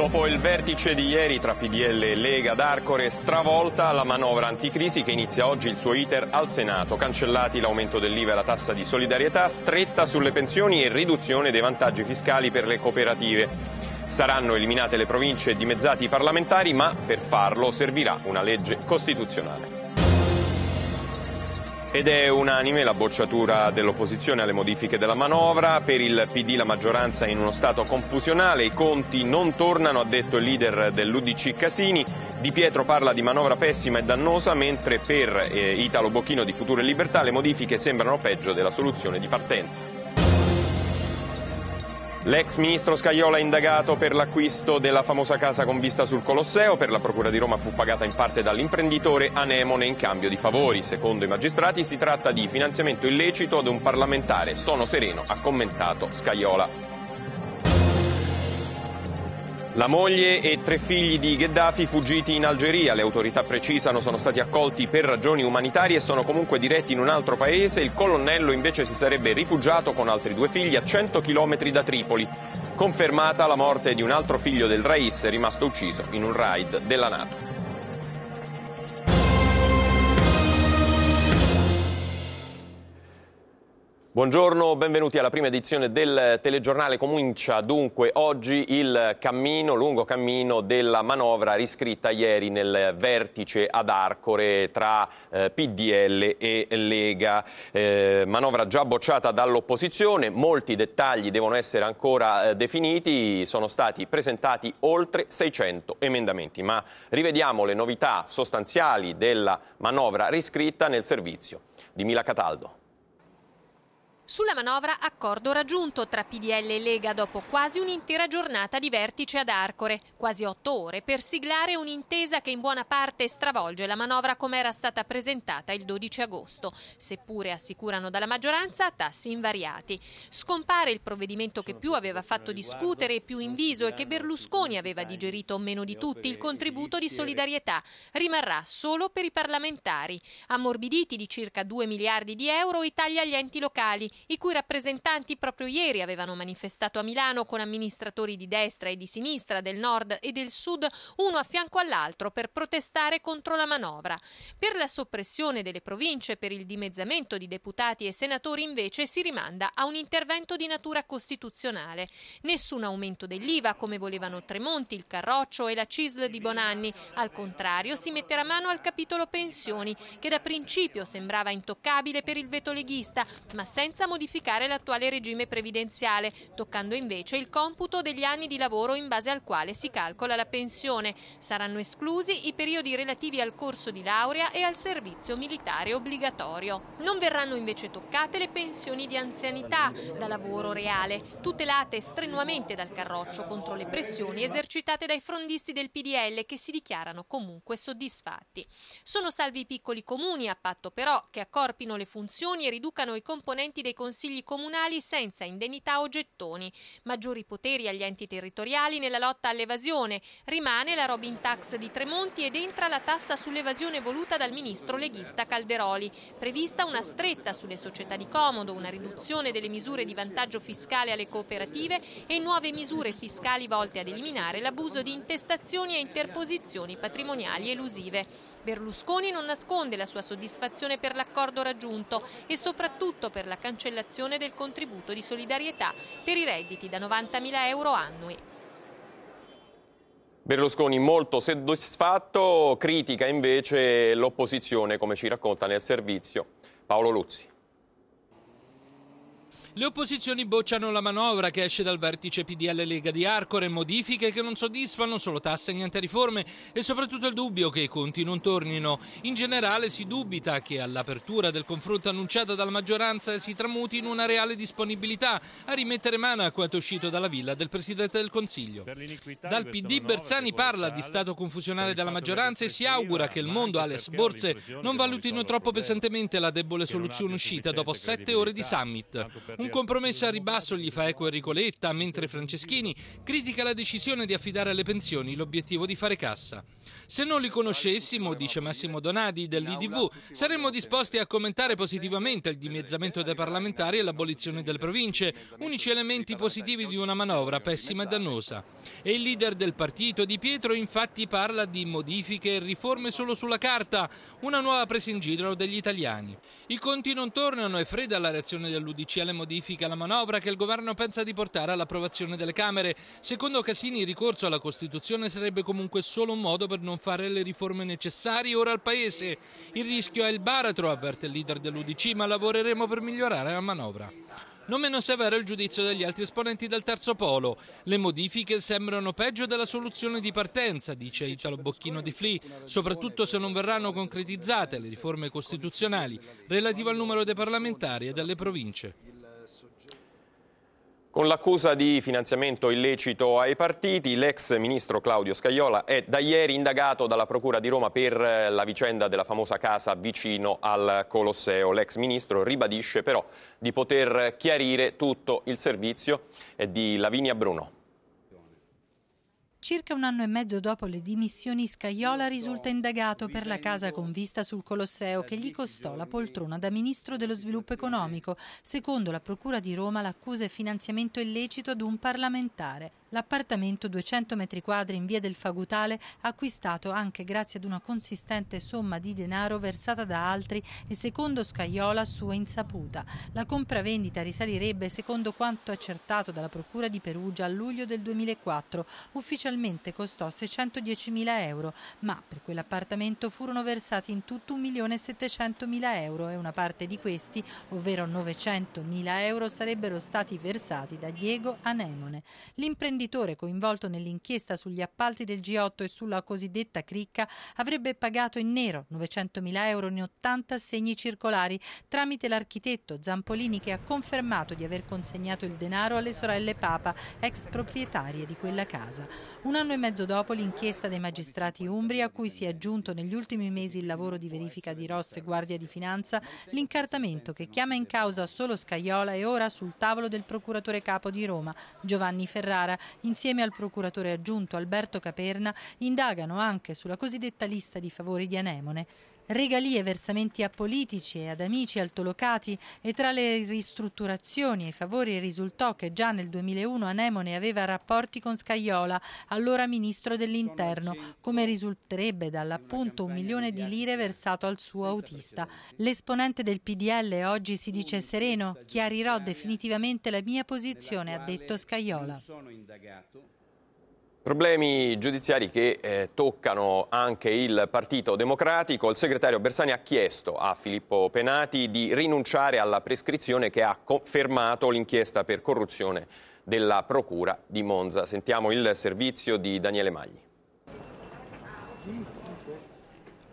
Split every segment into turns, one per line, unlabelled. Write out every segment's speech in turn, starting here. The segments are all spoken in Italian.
Dopo il vertice di ieri tra PDL e Lega d'Arcore, stravolta la manovra anticrisi che inizia oggi il suo iter al Senato. Cancellati l'aumento dell'IVA e la tassa di solidarietà, stretta sulle pensioni e riduzione dei vantaggi fiscali per le cooperative. Saranno eliminate le province e dimezzati i parlamentari, ma per farlo servirà una legge costituzionale. Ed è unanime la bocciatura dell'opposizione alle modifiche della manovra, per il PD la maggioranza è in uno stato confusionale, i conti non tornano, ha detto il leader dell'Udc Casini, Di Pietro parla di manovra pessima e dannosa, mentre per eh, Italo Bocchino di Futuro e Libertà le modifiche sembrano peggio della soluzione di partenza. L'ex ministro Scaiola è indagato per l'acquisto della famosa casa con vista sul Colosseo. Per la Procura di Roma fu pagata in parte dall'imprenditore Anemone in cambio di favori. Secondo i magistrati si tratta di finanziamento illecito ad un parlamentare. Sono sereno, ha commentato Scaiola. La moglie e tre figli di Gheddafi fuggiti in Algeria, le autorità precisano, sono stati accolti per ragioni umanitarie e sono comunque diretti in un altro paese. Il colonnello invece si sarebbe rifugiato con altri due figli a 100 km da Tripoli. Confermata la morte di un altro figlio del Rais rimasto ucciso in un raid della Nato. Buongiorno, benvenuti alla prima edizione del telegiornale. Comincia dunque oggi il cammino, lungo cammino della manovra riscritta ieri nel vertice ad Arcore tra eh, PDL e Lega. Eh, manovra già bocciata dall'opposizione, molti dettagli devono essere ancora eh, definiti, sono stati presentati oltre 600 emendamenti, ma rivediamo le novità sostanziali della manovra riscritta nel servizio di Mila
Cataldo sulla manovra accordo raggiunto tra PDL e Lega dopo quasi un'intera giornata di vertice ad Arcore, quasi otto ore per siglare un'intesa che in buona parte stravolge la manovra come era stata presentata il 12 agosto, seppure assicurano dalla maggioranza tassi invariati. Scompare il provvedimento che più aveva fatto discutere e più inviso e che Berlusconi aveva digerito meno di tutti, il contributo di solidarietà, rimarrà solo per i parlamentari, ammorbiditi di circa 2 miliardi di euro i tagli agli enti locali, i cui rappresentanti proprio ieri avevano manifestato a Milano con amministratori di destra e di sinistra, del nord e del sud, uno a fianco all'altro per protestare contro la manovra. Per la soppressione delle province, per il dimezzamento di deputati e senatori invece si rimanda a un intervento di natura costituzionale. Nessun aumento dell'IVA come volevano Tremonti, il Carroccio e la CISL di Bonanni. Al contrario si metterà mano al capitolo pensioni che da principio sembrava intoccabile per il veto leghista ma senza modificare l'attuale regime previdenziale, toccando invece il computo degli anni di lavoro in base al quale si calcola la pensione. Saranno esclusi i periodi relativi al corso di laurea e al servizio militare obbligatorio. Non verranno invece toccate le pensioni di anzianità da lavoro reale, tutelate strenuamente dal carroccio contro le pressioni esercitate dai frondisti del PDL che si dichiarano comunque soddisfatti. Sono salvi i piccoli comuni, a patto però che accorpino le funzioni e riducano i componenti dei consigli comunali senza indennità o gettoni, maggiori poteri agli enti territoriali nella lotta all'evasione, rimane la Robin Tax di Tremonti ed entra la tassa sull'evasione voluta dal ministro leghista Calderoli, prevista una stretta sulle società di comodo, una riduzione delle misure di vantaggio fiscale alle cooperative e nuove misure fiscali volte ad eliminare l'abuso di intestazioni e interposizioni patrimoniali elusive. Berlusconi non nasconde la sua soddisfazione per l'accordo raggiunto e soprattutto per la cancellazione del contributo di solidarietà per i redditi da 90.000 euro annui.
Berlusconi molto soddisfatto, critica invece l'opposizione, come ci racconta nel servizio Paolo Luzzi.
Le opposizioni bocciano la manovra che esce dal vertice PDL Lega di Arcore, modifiche che non soddisfano, solo tasse e niente riforme e soprattutto il dubbio che i conti non tornino. In generale si dubita che all'apertura del confronto annunciata dalla maggioranza si tramuti in una reale disponibilità a rimettere mano a quanto uscito dalla villa del Presidente del Consiglio. Dal PD Bersani parla di stato confusionale della maggioranza e si augura che il mondo, alle sborse non valutino troppo pesantemente la debole soluzione uscita dopo sette ore di summit. Un compromesso a ribasso gli fa eco Enrico Letta, mentre Franceschini critica la decisione di affidare alle pensioni l'obiettivo di fare cassa. Se non li conoscessimo, dice Massimo Donadi dell'IDV, saremmo disposti a commentare positivamente il dimezzamento dei parlamentari e l'abolizione delle province, unici elementi positivi di una manovra pessima e dannosa. E il leader del partito, Di Pietro, infatti parla di modifiche e riforme solo sulla carta, una nuova presa in giro degli italiani. I conti non tornano e fredda la reazione dell'UDC alle modifiche modifica alla manovra che il governo pensa di portare all'approvazione delle Camere. Secondo Casini il ricorso alla Costituzione sarebbe comunque solo un modo per non fare le riforme necessarie ora al Paese. Il rischio è il baratro, avverte il leader dell'Udc, ma lavoreremo per migliorare la manovra. Non meno severo il giudizio degli altri esponenti del terzo polo. Le modifiche sembrano peggio della soluzione di partenza, dice Italo Bocchino di Fli, soprattutto se non verranno concretizzate le riforme costituzionali relative al numero dei parlamentari e delle province.
Con l'accusa di finanziamento illecito ai partiti, l'ex ministro Claudio Scaiola è da ieri indagato dalla Procura di Roma per eh, la vicenda della famosa casa vicino al Colosseo. L'ex ministro ribadisce però di poter chiarire tutto il servizio eh, di Lavinia Bruno.
Circa un anno e mezzo dopo le dimissioni, Scaiola risulta indagato per la casa con vista sul Colosseo che gli costò la poltrona da ministro dello sviluppo economico. Secondo la Procura di Roma l'accusa è finanziamento illecito ad un parlamentare l'appartamento 200 metri quadri in via del Fagutale acquistato anche grazie ad una consistente somma di denaro versata da altri e secondo Scaiola sua insaputa. La compravendita risalirebbe secondo quanto accertato dalla Procura di Perugia a luglio del 2004, ufficialmente costò 610.000 euro, ma per quell'appartamento furono versati in tutto 1.700.000 euro e una parte di questi, ovvero 900.000 euro, sarebbero stati versati da Diego Anemone. L'imprenditore imprenditore coinvolto nell'inchiesta sugli appalti del G8 e sulla cosiddetta cricca avrebbe pagato in nero 900.000 euro in 80 assegni circolari tramite l'architetto Zampolini che ha confermato di aver consegnato il denaro alle sorelle Papa, ex proprietarie di quella casa. Un anno e mezzo dopo l'inchiesta dei magistrati umbri a cui si è aggiunto negli ultimi mesi il lavoro di verifica di Ross e Guardia di Finanza, l'incartamento che chiama in causa solo Scaiola è ora sul tavolo del procuratore capo di Roma, Giovanni Ferrara, insieme al procuratore aggiunto Alberto Caperna, indagano anche sulla cosiddetta lista di favori di Anemone regalie e versamenti a politici e ad amici altolocati e tra le ristrutturazioni e i favori risultò che già nel 2001 Anemone aveva rapporti con Scaiola, allora ministro dell'interno, come risulterebbe dall'appunto un milione di lire versato al suo autista. L'esponente del PDL oggi si dice sereno, chiarirò definitivamente la mia posizione, ha detto Scaiola.
Problemi giudiziari che eh, toccano anche il Partito Democratico. Il segretario Bersani ha chiesto a Filippo Penati di rinunciare alla prescrizione che ha confermato l'inchiesta per corruzione della Procura di Monza. Sentiamo il servizio di Daniele Magni.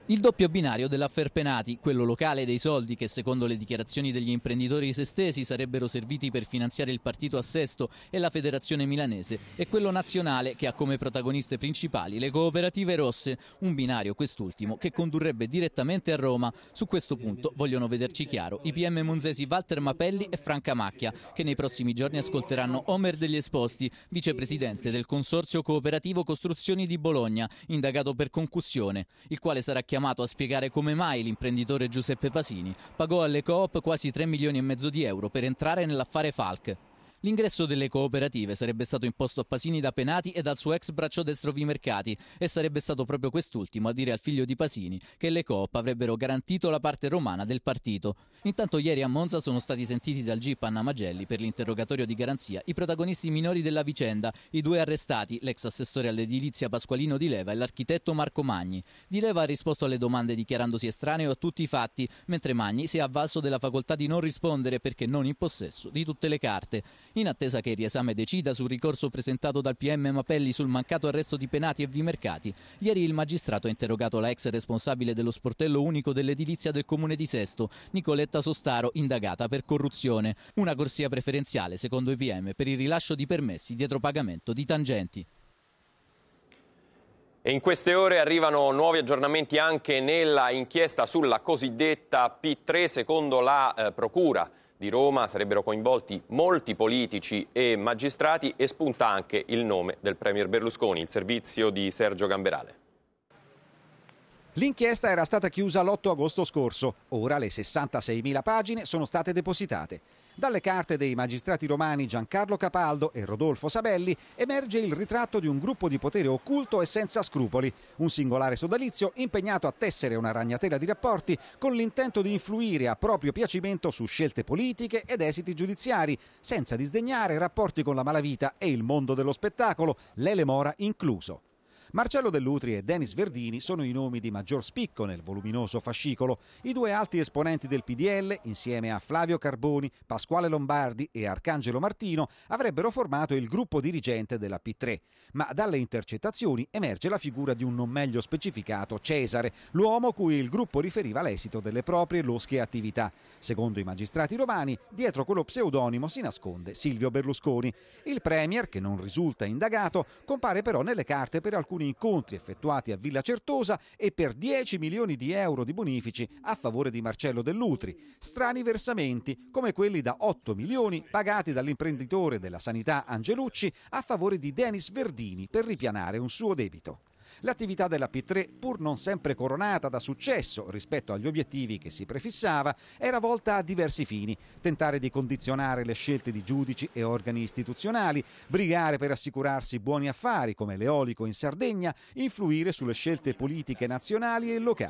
Il doppio binario della Ferpenati, quello locale dei soldi che secondo le dichiarazioni degli imprenditori sestesi sarebbero serviti per finanziare il partito a Sesto e la federazione milanese, e quello nazionale che ha come protagoniste principali le cooperative rosse, un binario quest'ultimo che condurrebbe direttamente a Roma. Su questo punto vogliono vederci chiaro i PM monzesi Walter Mapelli e Franca Macchia, che nei prossimi giorni ascolteranno Omer degli Esposti, vicepresidente del Consorzio Cooperativo Costruzioni di Bologna, indagato per concussione, il quale sarà chiaro chiamato a spiegare come mai l'imprenditore Giuseppe Pasini pagò alle coop quasi 3 milioni e mezzo di euro per entrare nell'affare Falk. L'ingresso delle cooperative sarebbe stato imposto a Pasini da Penati e dal suo ex braccio destro Vimercati e sarebbe stato proprio quest'ultimo a dire al figlio di Pasini che le coop avrebbero garantito la parte romana del partito. Intanto ieri a Monza sono stati sentiti dal GIP Anna Magelli per l'interrogatorio di garanzia i protagonisti minori della vicenda, i due arrestati, l'ex assessore all'edilizia Pasqualino Di Leva e l'architetto Marco Magni. Di Leva ha risposto alle domande dichiarandosi estraneo a tutti i fatti, mentre Magni si è avvalso della facoltà di non rispondere perché non in possesso di tutte le carte in attesa che il riesame decida sul ricorso presentato dal PM Mapelli sul mancato arresto di Penati e Vimercati. Ieri il magistrato ha interrogato la ex responsabile dello sportello unico dell'edilizia del comune di Sesto, Nicoletta Sostaro, indagata per corruzione. Una corsia preferenziale, secondo i PM, per il rilascio di permessi dietro pagamento di tangenti.
E in queste ore arrivano nuovi aggiornamenti anche nella inchiesta sulla cosiddetta P3 secondo la eh, Procura di Roma sarebbero coinvolti molti politici e magistrati e spunta anche il nome del Premier Berlusconi, il servizio di Sergio Gamberale.
L'inchiesta era stata chiusa l'8 agosto scorso, ora le 66.000 pagine sono state depositate. Dalle carte dei magistrati romani Giancarlo Capaldo e Rodolfo Sabelli emerge il ritratto di un gruppo di potere occulto e senza scrupoli, un singolare sodalizio impegnato a tessere una ragnatela di rapporti con l'intento di influire a proprio piacimento su scelte politiche ed esiti giudiziari, senza disdegnare rapporti con la malavita e il mondo dello spettacolo, l'Elemora incluso. Marcello Dell'Utri e Denis Verdini sono i nomi di maggior spicco nel voluminoso fascicolo. I due alti esponenti del PDL, insieme a Flavio Carboni, Pasquale Lombardi e Arcangelo Martino, avrebbero formato il gruppo dirigente della P3. Ma dalle intercettazioni emerge la figura di un non meglio specificato Cesare, l'uomo cui il gruppo riferiva l'esito delle proprie losche attività. Secondo i magistrati romani, dietro quello pseudonimo si nasconde Silvio Berlusconi. Il premier, che non risulta indagato, compare però nelle carte per alcuni alcuni incontri effettuati a Villa Certosa e per 10 milioni di euro di bonifici a favore di Marcello Dell'Utri. Strani versamenti come quelli da 8 milioni pagati dall'imprenditore della sanità Angelucci a favore di Denis Verdini per ripianare un suo debito. L'attività della P3, pur non sempre coronata da successo rispetto agli obiettivi che si prefissava, era volta a diversi fini, tentare di condizionare le scelte di giudici e organi istituzionali, brigare per assicurarsi buoni affari come l'eolico in Sardegna, influire sulle scelte politiche nazionali e locali.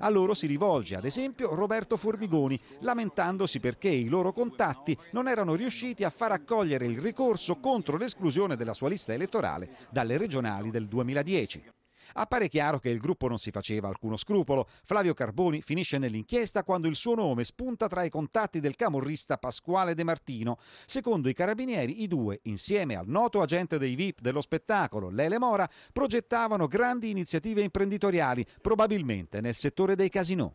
A loro si rivolge ad esempio Roberto Formigoni, lamentandosi perché i loro contatti non erano riusciti a far accogliere il ricorso contro l'esclusione della sua lista elettorale dalle regionali del 2010. Appare chiaro che il gruppo non si faceva alcuno scrupolo. Flavio Carboni finisce nell'inchiesta quando il suo nome spunta tra i contatti del camorrista Pasquale De Martino. Secondo i carabinieri, i due, insieme al noto agente dei VIP dello spettacolo, Lele Mora, progettavano grandi iniziative imprenditoriali, probabilmente nel settore dei casinò.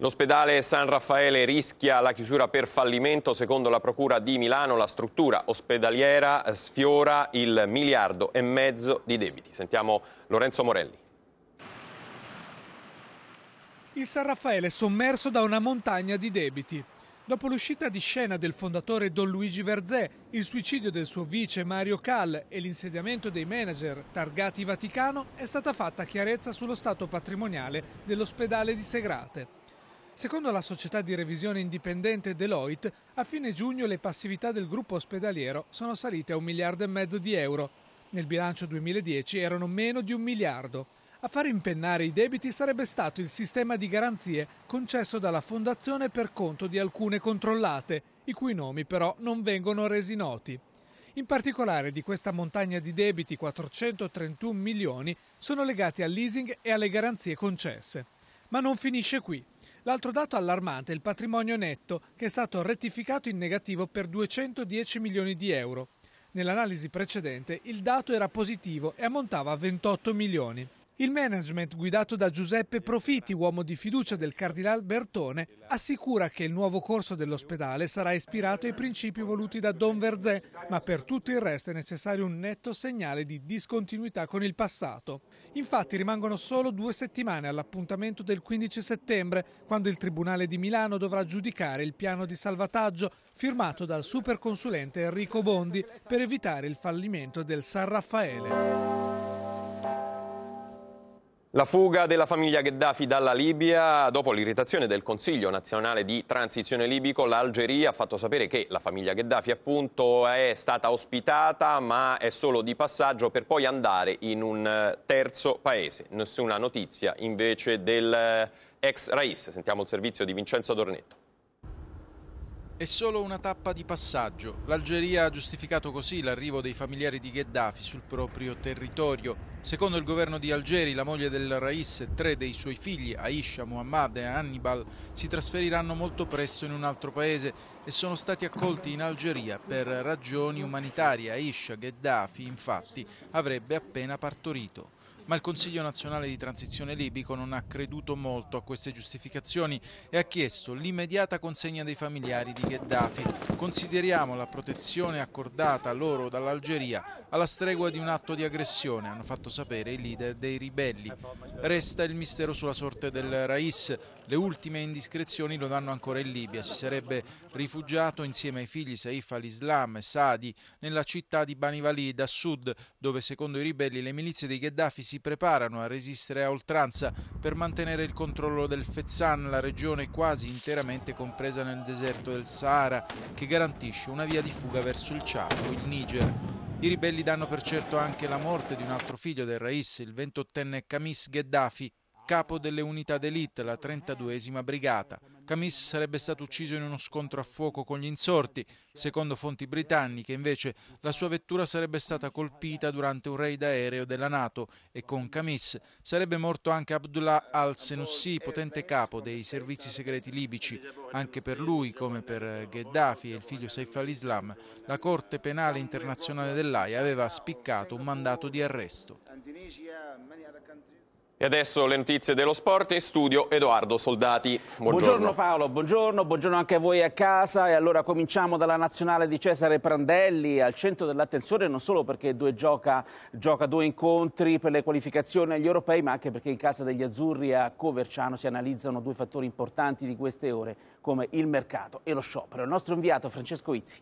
L'ospedale San Raffaele rischia la chiusura per fallimento. Secondo la Procura di Milano, la struttura ospedaliera sfiora il miliardo e mezzo di debiti. Sentiamo Lorenzo Morelli.
Il San Raffaele è sommerso da una montagna di debiti. Dopo l'uscita di scena del fondatore Don Luigi Verzè, il suicidio del suo vice Mario Cal e l'insediamento dei manager targati Vaticano, è stata fatta chiarezza sullo stato patrimoniale dell'ospedale di Segrate. Secondo la società di revisione indipendente Deloitte, a fine giugno le passività del gruppo ospedaliero sono salite a un miliardo e mezzo di euro. Nel bilancio 2010 erano meno di un miliardo. A far impennare i debiti sarebbe stato il sistema di garanzie concesso dalla Fondazione per conto di alcune controllate, i cui nomi però non vengono resi noti. In particolare di questa montagna di debiti 431 milioni sono legati al leasing e alle garanzie concesse. Ma non finisce qui. L'altro dato allarmante è il patrimonio netto, che è stato rettificato in negativo per 210 milioni di euro. Nell'analisi precedente il dato era positivo e ammontava a 28 milioni. Il management guidato da Giuseppe Profitti, uomo di fiducia del Cardinal Bertone, assicura che il nuovo corso dell'ospedale sarà ispirato ai principi voluti da Don Verzè, ma per tutto il resto è necessario un netto segnale di discontinuità con il passato. Infatti rimangono solo due settimane all'appuntamento del 15 settembre, quando il Tribunale di Milano dovrà giudicare il piano di salvataggio firmato dal superconsulente Enrico Bondi per evitare il fallimento del San Raffaele.
La fuga della famiglia Gheddafi dalla Libia, dopo l'irritazione del Consiglio nazionale di transizione libico, l'Algeria ha fatto sapere che la famiglia Gheddafi appunto è stata ospitata ma è solo di passaggio per poi andare in un eh, terzo paese. Nessuna notizia invece dell'ex eh, Rais. Sentiamo il servizio di Vincenzo
Dornetto. È solo una tappa di passaggio. L'Algeria ha giustificato così l'arrivo dei familiari di Gheddafi sul proprio territorio. Secondo il governo di Algeri, la moglie del Rais e tre dei suoi figli, Aisha, Muhammad e Hannibal, si trasferiranno molto presto in un altro paese e sono stati accolti in Algeria per ragioni umanitarie. Aisha Gheddafi, infatti, avrebbe appena partorito ma il Consiglio nazionale di transizione libico non ha creduto molto a queste giustificazioni e ha chiesto l'immediata consegna dei familiari di Gheddafi. Consideriamo la protezione accordata loro dall'Algeria alla stregua di un atto di aggressione, hanno fatto sapere i leader dei ribelli. Resta il mistero sulla sorte del Rais, le ultime indiscrezioni lo danno ancora in Libia, si sarebbe rifugiato insieme ai figli Saif al-Islam e Sadi nella città di Bani Valid a sud, dove secondo i ribelli le milizie di Gheddafi si si preparano a resistere a oltranza per mantenere il controllo del Fezzan, la regione quasi interamente compresa nel deserto del Sahara, che garantisce una via di fuga verso il Ciaco, il Niger. I ribelli danno per certo anche la morte di un altro figlio del Rais, il 28enne Kamis Gheddafi, capo delle unità d'élite, la 32esima brigata. Camis sarebbe stato ucciso in uno scontro a fuoco con gli insorti. Secondo fonti britanniche, invece, la sua vettura sarebbe stata colpita durante un raid aereo della Nato e con Camis sarebbe morto anche Abdullah al-Senussi, potente capo dei servizi segreti libici. Anche per lui, come per Gheddafi e il figlio Saif al-Islam, la Corte Penale Internazionale dell'AIA aveva spiccato un mandato di arresto.
E adesso le notizie dello sport in studio Edoardo Soldati. Buongiorno. buongiorno.
Paolo,
buongiorno, buongiorno anche a voi a casa e allora cominciamo dalla nazionale di Cesare Prandelli al centro dell'attenzione non solo perché due gioca, gioca, due incontri per le qualificazioni agli europei ma anche perché in casa degli azzurri a Coverciano si analizzano due fattori importanti di queste ore come il mercato e lo sciopero. Il nostro inviato Francesco Izzi.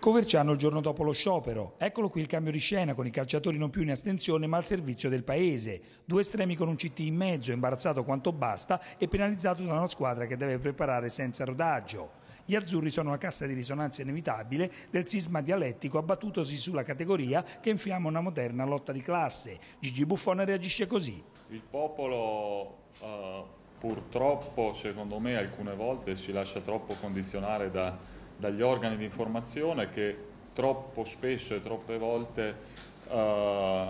Coverciano il giorno dopo lo sciopero. Eccolo qui il cambio di scena con i calciatori non più in astensione ma al servizio del paese. Due estremi con un CT in mezzo, imbarazzato quanto basta e penalizzato da una squadra che deve preparare senza rodaggio. Gli azzurri sono la cassa di risonanza inevitabile del sisma dialettico abbattutosi sulla categoria che infiamma una moderna lotta di classe. Gigi Buffone reagisce così.
Il popolo uh, purtroppo, secondo me, alcune volte si lascia troppo condizionare da dagli organi di informazione che troppo spesso e troppe volte eh,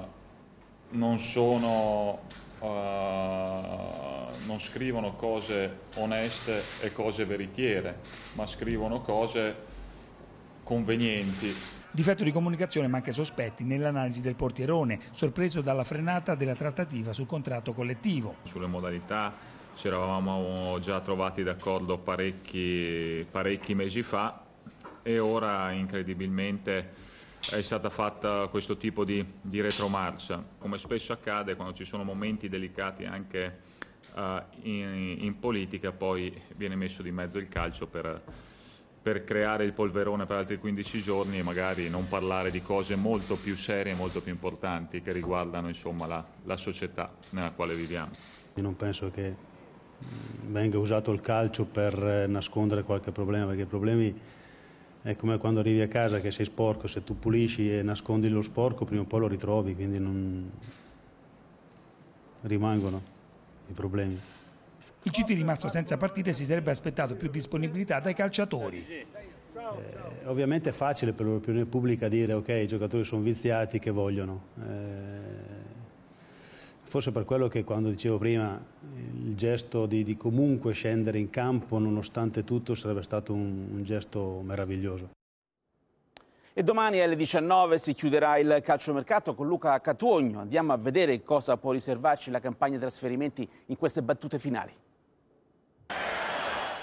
non sono Uh, non scrivono cose oneste e cose veritiere, ma scrivono cose convenienti.
Difetto di comunicazione ma anche sospetti nell'analisi del portierone, sorpreso dalla frenata della trattativa sul contratto collettivo.
Sulle modalità ci eravamo già trovati d'accordo parecchi, parecchi mesi fa e ora incredibilmente è stata fatta questo tipo di, di, retromarcia. Come spesso accade quando ci sono momenti delicati anche uh, in, in, politica, poi viene messo di mezzo il calcio per, per, creare il polverone per altri 15 giorni e magari non parlare di cose molto più serie e molto più importanti che riguardano insomma, la, la società nella quale viviamo.
Io non penso che venga usato il calcio per eh, nascondere qualche problema, perché i problemi è come quando arrivi a casa che sei sporco, se tu pulisci e nascondi lo sporco prima o poi lo ritrovi, quindi non rimangono i problemi.
Il CT rimasto senza partite si sarebbe aspettato più disponibilità dai calciatori. Eh,
eh, ovviamente è facile per l'opinione pubblica dire ok i giocatori sono viziati che vogliono. Eh, forse per quello che quando dicevo prima gesto di, di, comunque scendere in campo nonostante tutto sarebbe stato un, un gesto meraviglioso.
E domani alle 19 si chiuderà il calciomercato con Luca Catuogno. Andiamo a vedere cosa può riservarci la campagna trasferimenti in queste battute finali.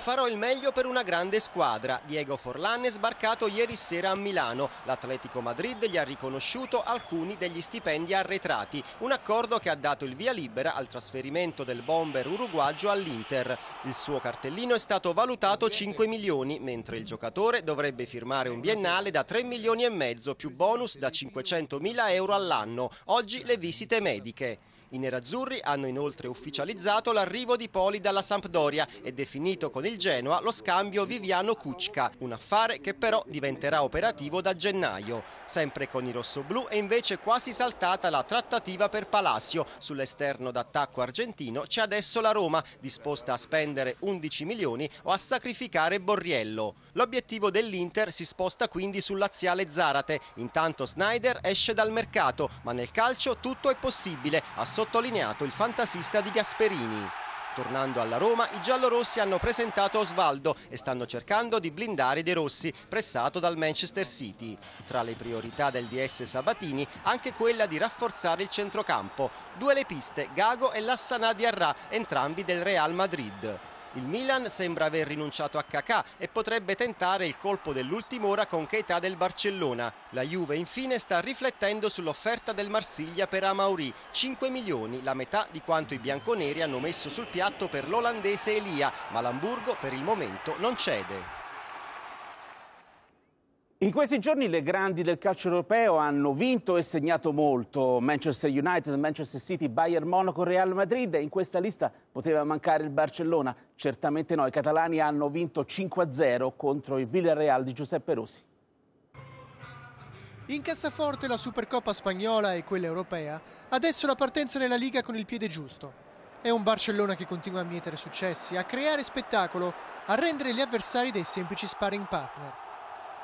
Farò il meglio per una grande squadra. Diego Forlan è sbarcato ieri sera a Milano. L'Atletico Madrid gli ha riconosciuto alcuni degli stipendi arretrati. Un accordo che ha dato il via libera al trasferimento del bomber uruguagio all'Inter. Il suo cartellino è stato valutato 5 milioni, mentre il giocatore dovrebbe firmare un biennale da 3 milioni e mezzo più bonus da 500 mila euro all'anno. Oggi le visite mediche. I nerazzurri hanno inoltre ufficializzato l'arrivo di Poli dalla Sampdoria e definito con il Genoa lo scambio Viviano Cucca, un affare che però diventerà operativo da gennaio. Sempre con i rossoblù è invece quasi saltata la trattativa per Palacio. Sull'esterno d'attacco argentino c'è adesso la Roma, disposta a spendere 11 milioni o a sacrificare Borriello. L'obiettivo dell'Inter si sposta quindi sul laziale Zarate. Intanto Snyder esce dal mercato, ma nel calcio tutto è possibile. Assolutamente sottolineato il fantasista di Gasperini. Tornando alla Roma, i giallorossi hanno presentato Osvaldo e stanno cercando di blindare De Rossi, pressato dal Manchester City. Tra le priorità del DS Sabatini, anche quella di rafforzare il centrocampo. Due le piste, Gago e Lassana Diarra, entrambi del Real Madrid. Il Milan sembra aver rinunciato a Kakà e potrebbe tentare il colpo dell'ultima ora con Keita del Barcellona. La Juve infine sta riflettendo sull'offerta del Marsiglia per Amaury. 5 milioni, la metà di quanto i bianconeri hanno messo sul piatto per l'olandese Elia, ma l'Amburgo per il momento non cede. In questi giorni le grandi
del calcio europeo hanno vinto e segnato molto. Manchester United, Manchester City, Bayern Monaco, Real Madrid e in questa lista poteva mancare il Barcellona. Certamente no, i catalani hanno vinto 5-0 contro il Villarreal di Giuseppe Rossi.
In cassaforte la Supercoppa spagnola e quella europea, adesso la partenza nella Liga con il piede giusto. È un Barcellona che continua a mietere successi, a creare spettacolo, a rendere gli avversari dei semplici sparring partner.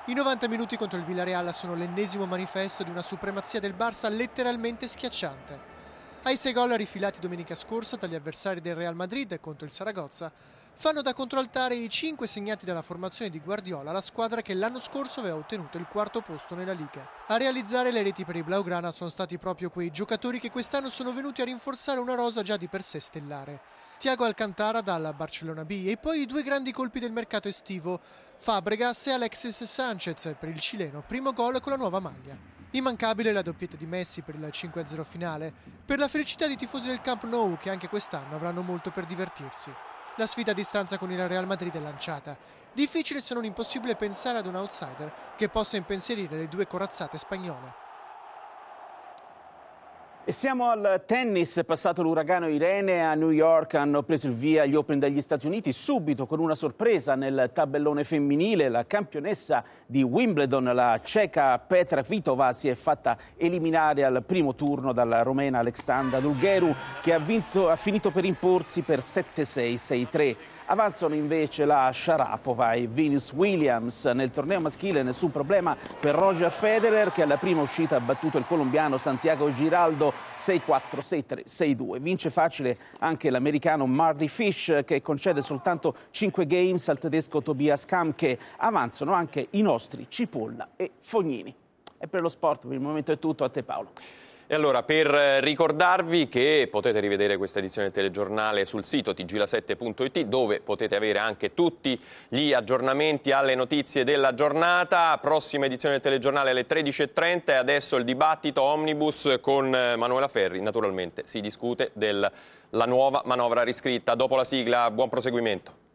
I 90 minuti contro il Villarreal sono l'ennesimo manifesto di una supremazia del Barça letteralmente schiacciante. Ai sei gol rifilati domenica scorsa dagli avversari del Real Madrid contro il Saragozza, fanno da contraltare i cinque segnati dalla formazione di Guardiola, la squadra che l'anno scorso aveva ottenuto il quarto posto nella Liga. A realizzare le reti per i Blaugrana sono stati proprio quei giocatori che quest'anno sono venuti a rinforzare una rosa già di per sé stellare. Tiago Alcantara dalla Barcellona B e poi i due grandi colpi del mercato estivo, Fabregas e Alexis Sanchez per il cileno, primo gol con la nuova maglia. Immancabile la doppietta di Messi per il 5-0 finale, per la felicità dei tifosi del Camp Nou che anche quest'anno avranno molto per divertirsi. La sfida a distanza con il Real Madrid è lanciata. Difficile se non impossibile pensare ad un outsider che possa impensierire le due corazzate spagnole.
E siamo al tennis, passato l'uragano Irene a New York hanno preso il via gli Open degli Stati Uniti subito con una sorpresa nel tabellone femminile, la campionessa di Wimbledon, la ceca Petra Vitova, si è fatta eliminare al primo turno dalla romena Alexandra Dulgheru che ha, vinto, ha finito per imporsi per 7-6, 6-3. Avanzano invece la Sharapova e Venus Williams. Nel torneo maschile nessun problema per Roger Federer che alla prima uscita ha battuto il colombiano Santiago Giraldo 6-4, 6-3, 6-2. Vince facile anche l'americano Marty Fish che concede soltanto 5 games al tedesco Tobias Kamm che avanzano anche i nostri Cipolla e Fognini. E per lo sport per il momento è tutto, a te Paolo.
E allora, per eh, ricordarvi che potete rivedere questa edizione del telegiornale sul sito tgla7.it, dove potete avere anche tutti gli aggiornamenti alle notizie della giornata. Prossima edizione del telegiornale alle 13.30 e adesso il dibattito Omnibus con eh, Manuela Ferri. Naturalmente si discute della nuova manovra riscritta. Dopo la sigla, buon proseguimento.